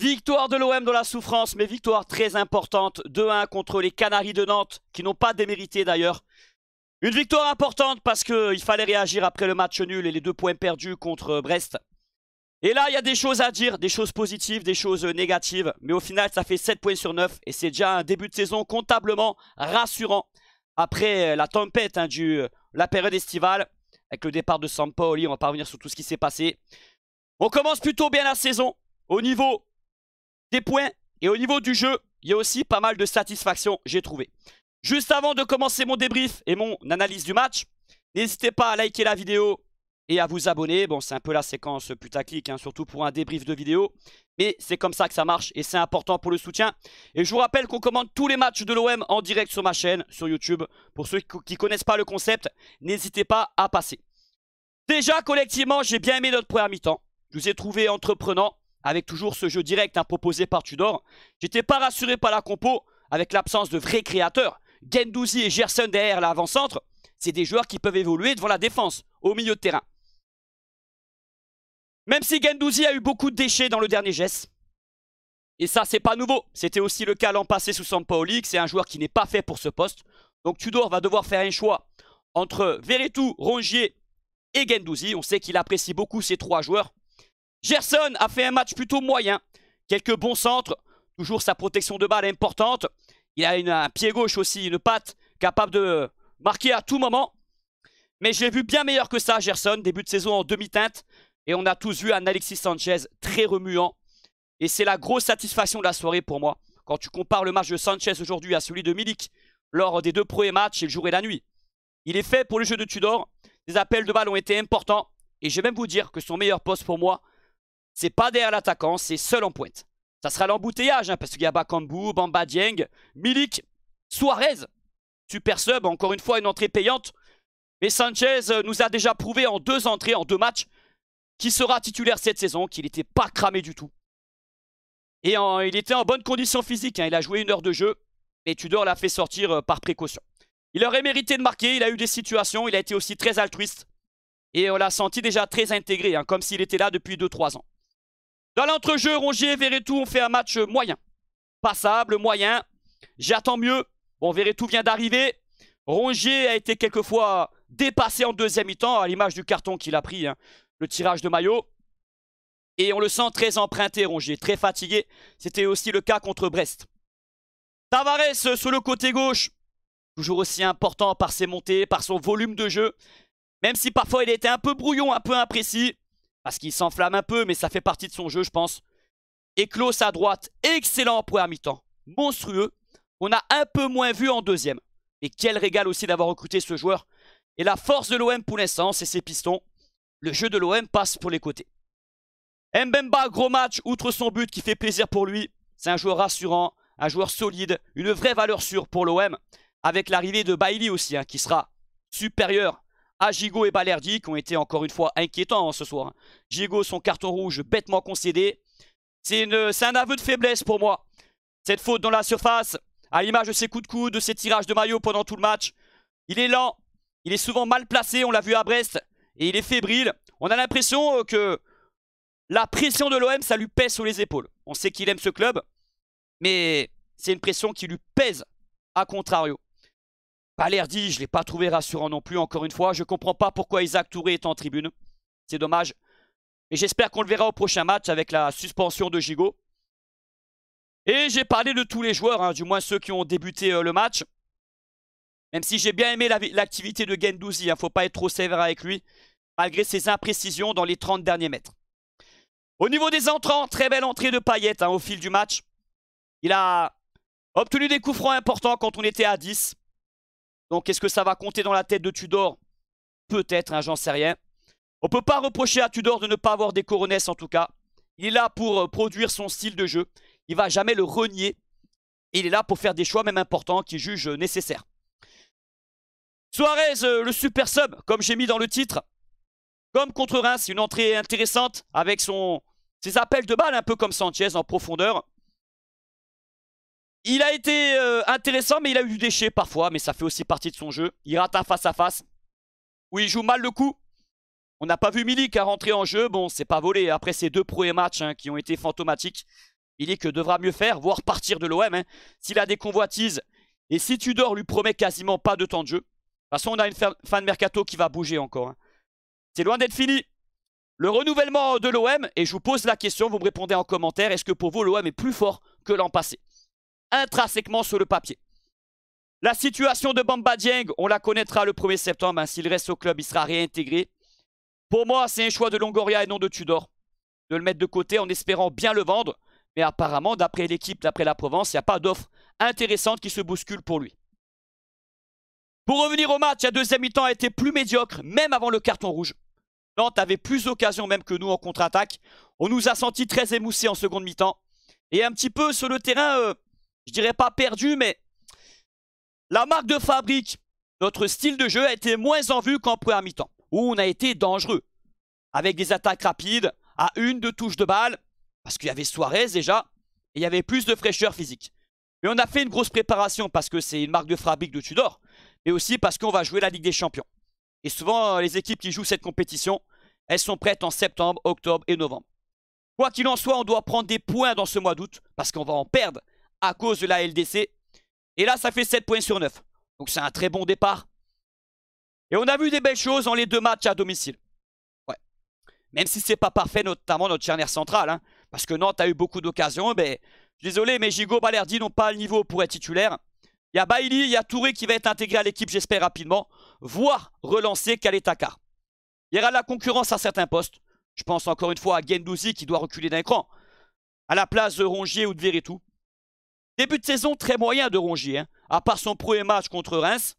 Victoire de l'OM dans la souffrance, mais victoire très importante. 2-1 contre les Canaries de Nantes, qui n'ont pas démérité d'ailleurs. Une victoire importante parce qu'il fallait réagir après le match nul et les deux points perdus contre Brest. Et là, il y a des choses à dire, des choses positives, des choses négatives. Mais au final, ça fait 7 points sur 9 et c'est déjà un début de saison comptablement rassurant. Après euh, la tempête hein, de euh, la période estivale, avec le départ de Sampaoli, on va pas revenir sur tout ce qui s'est passé. On commence plutôt bien la saison. Au niveau des points. Et au niveau du jeu, il y a aussi pas mal de satisfaction, j'ai trouvé. Juste avant de commencer mon débrief et mon analyse du match, n'hésitez pas à liker la vidéo et à vous abonner. Bon, c'est un peu la séquence putaclic, hein, surtout pour un débrief de vidéo. Mais c'est comme ça que ça marche et c'est important pour le soutien. Et je vous rappelle qu'on commande tous les matchs de l'OM en direct sur ma chaîne, sur YouTube. Pour ceux qui ne connaissent pas le concept, n'hésitez pas à passer. Déjà, collectivement, j'ai bien aimé notre première mi-temps. Je vous ai trouvé entreprenant avec toujours ce jeu direct hein, proposé par Tudor. J'étais pas rassuré par la compo, avec l'absence de vrais créateurs. Gendouzi et Gerson derrière l'avant-centre, c'est des joueurs qui peuvent évoluer devant la défense, au milieu de terrain. Même si Gendouzi a eu beaucoup de déchets dans le dernier geste, et ça c'est pas nouveau, c'était aussi le cas l'an passé sous Sampaoli, c'est un joueur qui n'est pas fait pour ce poste, donc Tudor va devoir faire un choix entre Veretout, Rongier et Gendouzi. On sait qu'il apprécie beaucoup ces trois joueurs. Gerson a fait un match plutôt moyen. Quelques bons centres. Toujours sa protection de balle importante. Il a un pied gauche aussi, une patte capable de marquer à tout moment. Mais j'ai vu bien meilleur que ça, Gerson. Début de saison en demi-teinte. Et on a tous vu un Alexis Sanchez très remuant. Et c'est la grosse satisfaction de la soirée pour moi. Quand tu compares le match de Sanchez aujourd'hui à celui de Milik lors des deux premiers matchs il le jour et la nuit. Il est fait pour le jeu de Tudor. Les appels de balle ont été importants. Et je vais même vous dire que son meilleur poste pour moi, c'est pas derrière l'attaquant, c'est seul en pointe. Ça sera l'embouteillage, hein, parce qu'il y a Bakambu, Bamba Milik, Suarez. Super sub, encore une fois une entrée payante. Mais Sanchez euh, nous a déjà prouvé en deux entrées, en deux matchs, qu'il sera titulaire cette saison, qu'il n'était pas cramé du tout. Et il était en bonne condition physique, hein. il a joué une heure de jeu, et Tudor l'a fait sortir euh, par précaution. Il aurait mérité de marquer, il a eu des situations, il a été aussi très altruiste. Et on l'a senti déjà très intégré, hein, comme s'il était là depuis 2-3 ans. Dans l'entrejeu, Rongier, Verretou, on fait un match moyen. Passable, moyen. J'attends mieux. Bon, Verretou vient d'arriver. Rongier a été quelquefois dépassé en deuxième mi-temps, à l'image du carton qu'il a pris, hein, le tirage de maillot. Et on le sent très emprunté, Rongier, très fatigué. C'était aussi le cas contre Brest. Tavares sur le côté gauche, toujours aussi important par ses montées, par son volume de jeu. Même si parfois il était un peu brouillon, un peu imprécis, parce qu'il s'enflamme un peu, mais ça fait partie de son jeu, je pense. Et Klaus à droite, excellent en à mi-temps, monstrueux. On a un peu moins vu en deuxième. Et quel régal aussi d'avoir recruté ce joueur. Et la force de l'OM pour l'instant, c'est ses pistons. Le jeu de l'OM passe pour les côtés. Mbemba, gros match, outre son but qui fait plaisir pour lui. C'est un joueur rassurant, un joueur solide, une vraie valeur sûre pour l'OM. Avec l'arrivée de Bailey aussi, hein, qui sera supérieur Agigo ah, et Balerdi qui ont été encore une fois inquiétants hein, ce soir. Hein. Gigo, son carton rouge bêtement concédé. C'est un aveu de faiblesse pour moi. Cette faute dans la surface, à l'image de ses coups de coude, de ses tirages de maillot pendant tout le match. Il est lent, il est souvent mal placé, on l'a vu à Brest, et il est fébrile. On a l'impression euh, que la pression de l'OM, ça lui pèse sur les épaules. On sait qu'il aime ce club, mais c'est une pression qui lui pèse, à contrario. Pas l'air dit, je ne l'ai pas trouvé rassurant non plus, encore une fois. Je ne comprends pas pourquoi Isaac Touré est en tribune. C'est dommage. Et j'espère qu'on le verra au prochain match avec la suspension de Gigot. Et j'ai parlé de tous les joueurs, hein, du moins ceux qui ont débuté euh, le match. Même si j'ai bien aimé l'activité de Gendouzi, il hein, ne faut pas être trop sévère avec lui, malgré ses imprécisions dans les 30 derniers mètres. Au niveau des entrants, très belle entrée de Payet hein, au fil du match. Il a obtenu des coups francs importants quand on était à 10. Donc est-ce que ça va compter dans la tête de Tudor Peut-être, hein, j'en sais rien. On peut pas reprocher à Tudor de ne pas avoir des coronesses en tout cas. Il est là pour euh, produire son style de jeu. Il va jamais le renier. il est là pour faire des choix même importants qu'il juge euh, nécessaires. Suarez, euh, le super sub, comme j'ai mis dans le titre. Comme contre Reims, une entrée intéressante avec ses appels de balle, un peu comme Sanchez en profondeur. Il a été euh, intéressant, mais il a eu du déchet parfois, mais ça fait aussi partie de son jeu. Il rate un face-à-face, où il joue mal le coup. On n'a pas vu Milik à hein, rentrer en jeu, bon, c'est pas volé. Après ces deux premiers matchs hein, qui ont été fantomatiques, Milik devra mieux faire, voire partir de l'OM. Hein. S'il a des convoitises, et si Tudor lui promet quasiment pas de temps de jeu. De toute façon, on a une fin de mercato qui va bouger encore. C'est loin d'être fini. Le renouvellement de l'OM, et je vous pose la question, vous me répondez en commentaire, est-ce que pour vous l'OM est plus fort que l'an passé intrinsèquement sur le papier. La situation de Bamba Dieng, on la connaîtra le 1er septembre. Hein, s'il reste au club, il sera réintégré. Pour moi, c'est un choix de Longoria et non de Tudor. De le mettre de côté en espérant bien le vendre. Mais apparemment, d'après l'équipe, d'après la Provence, il n'y a pas d'offre intéressante qui se bouscule pour lui. Pour revenir au match, la deuxième mi-temps a été plus médiocre, même avant le carton rouge. Nantes avait plus d'occasion même que nous en contre-attaque. On nous a sentis très émoussés en seconde mi-temps. Et un petit peu sur le terrain, euh, je dirais pas perdu, mais la marque de fabrique, notre style de jeu a été moins en vue qu'en première mi-temps, où on a été dangereux, avec des attaques rapides, à une, deux touches de balle, parce qu'il y avait Suarez déjà, et il y avait plus de fraîcheur physique. Mais on a fait une grosse préparation parce que c'est une marque de fabrique de Tudor, mais aussi parce qu'on va jouer la Ligue des Champions. Et souvent, les équipes qui jouent cette compétition, elles sont prêtes en septembre, octobre et novembre. Quoi qu'il en soit, on doit prendre des points dans ce mois d'août, parce qu'on va en perdre, à cause de la LDC. Et là, ça fait 7 points sur 9. Donc c'est un très bon départ. Et on a vu des belles choses dans les deux matchs à domicile. Ouais. Même si c'est pas parfait, notamment notre charnière centrale. Hein. parce que Nantes a eu beaucoup d'occasions. Mais ben, désolé, mais Gigot, Balerdi n'ont pas le niveau pour être titulaire. Il y a Bailly, il y a Touré qui va être intégré à l'équipe, j'espère rapidement. Voire relancer Kaletaka. Il y aura de la concurrence à certains postes. Je pense encore une fois à Gendouzi qui doit reculer d'un cran. À la place de Rongier ou de Veretout. Début de saison très moyen de Rongier, hein, à part son premier match contre Reims.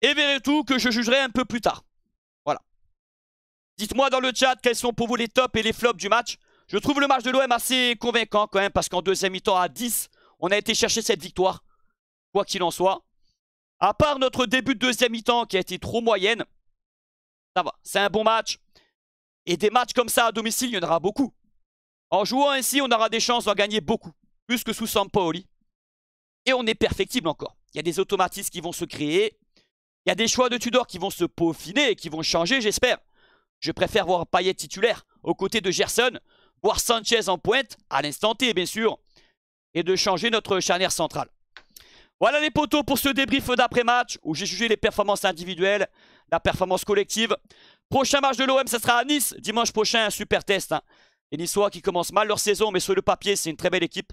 Et verrez tout que je jugerai un peu plus tard. Voilà. Dites-moi dans le chat quels sont pour vous les tops et les flops du match. Je trouve le match de l'OM assez convaincant quand même, parce qu'en deuxième mi-temps à 10, on a été chercher cette victoire, quoi qu'il en soit. À part notre début de deuxième mi-temps qui a été trop moyenne, ça va, c'est un bon match. Et des matchs comme ça à domicile, il y en aura beaucoup. En jouant ainsi, on aura des chances d'en gagner beaucoup, plus que sous Sampaoli. Et on est perfectible encore. Il y a des automatismes qui vont se créer. Il y a des choix de Tudor qui vont se peaufiner et qui vont changer, j'espère. Je préfère voir Payet titulaire aux côtés de Gerson, voir Sanchez en pointe, à l'instant T bien sûr, et de changer notre charnière centrale. Voilà les poteaux pour ce débrief d'après-match où j'ai jugé les performances individuelles, la performance collective. Prochain match de l'OM, ça sera à Nice dimanche prochain, un super test. Hein. Les Niçois qui commencent mal leur saison, mais sur le papier, c'est une très belle équipe.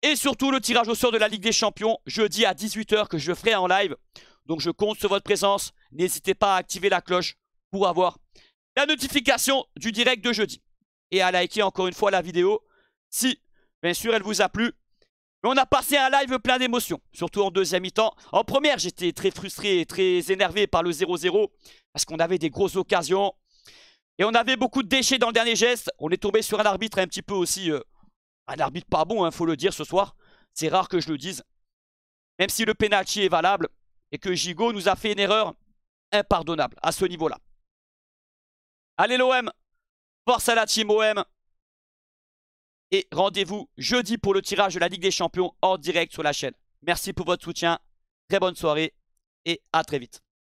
Et surtout, le tirage au sort de la Ligue des Champions, jeudi à 18h, que je ferai en live. Donc, je compte sur votre présence. N'hésitez pas à activer la cloche pour avoir la notification du direct de jeudi. Et à liker encore une fois la vidéo si, bien sûr, elle vous a plu. Mais on a passé un live plein d'émotions, surtout en deuxième mi-temps. En première, j'étais très frustré et très énervé par le 0-0 parce qu'on avait des grosses occasions. Et on avait beaucoup de déchets dans le dernier geste. On est tombé sur un arbitre un petit peu aussi... Euh, un arbitre pas bon, il hein, faut le dire ce soir. C'est rare que je le dise. Même si le penalty est valable et que Gigot nous a fait une erreur impardonnable à ce niveau-là. Allez l'OM, force à la team OM. Et rendez-vous jeudi pour le tirage de la Ligue des Champions hors direct sur la chaîne. Merci pour votre soutien, très bonne soirée et à très vite.